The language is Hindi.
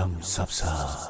Gangnam Sapsa.